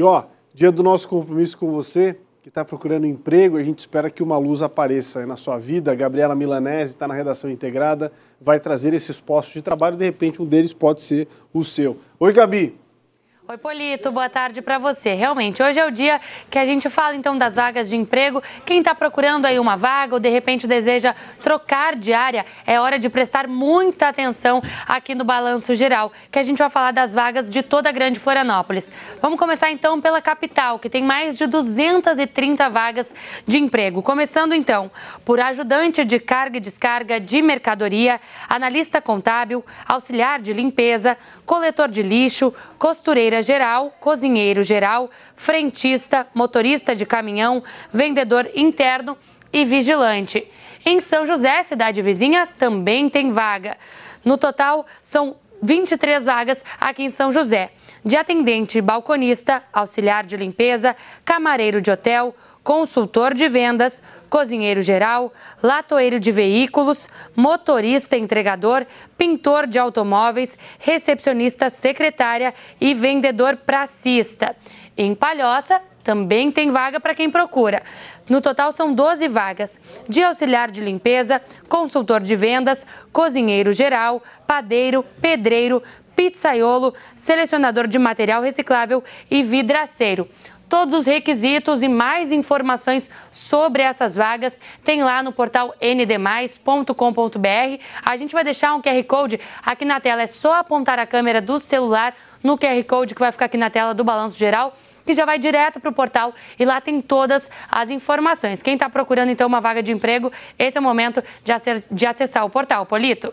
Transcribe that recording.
E ó, dia do nosso compromisso com você, que está procurando emprego, a gente espera que uma luz apareça na sua vida. A Gabriela Milanese está na redação integrada, vai trazer esses postos de trabalho, de repente um deles pode ser o seu. Oi, Gabi! Oi, Polito, boa tarde para você. Realmente, hoje é o dia que a gente fala então das vagas de emprego. Quem está procurando aí uma vaga ou de repente deseja trocar de área, é hora de prestar muita atenção aqui no Balanço Geral, que a gente vai falar das vagas de toda a Grande Florianópolis. Vamos começar então pela capital, que tem mais de 230 vagas de emprego. Começando então por ajudante de carga e descarga de mercadoria, analista contábil, auxiliar de limpeza, coletor de lixo, costureira geral, cozinheiro geral, frentista, motorista de caminhão, vendedor interno e vigilante. Em São José, cidade vizinha, também tem vaga. No total, são 23 vagas aqui em São José, de atendente balconista, auxiliar de limpeza, camareiro de hotel, consultor de vendas, cozinheiro geral, latoeiro de veículos, motorista entregador, pintor de automóveis, recepcionista secretária e vendedor pracista. Em Palhoça, também tem vaga para quem procura. No total são 12 vagas: de auxiliar de limpeza, consultor de vendas, cozinheiro geral, padeiro, pedreiro, pizzaiolo, selecionador de material reciclável e vidraceiro. Todos os requisitos e mais informações sobre essas vagas tem lá no portal ndmais.com.br. A gente vai deixar um QR Code aqui na tela. É só apontar a câmera do celular no QR Code que vai ficar aqui na tela do Balanço Geral que já vai direto para o portal e lá tem todas as informações. Quem está procurando, então, uma vaga de emprego, esse é o momento de, de acessar o portal. Polito?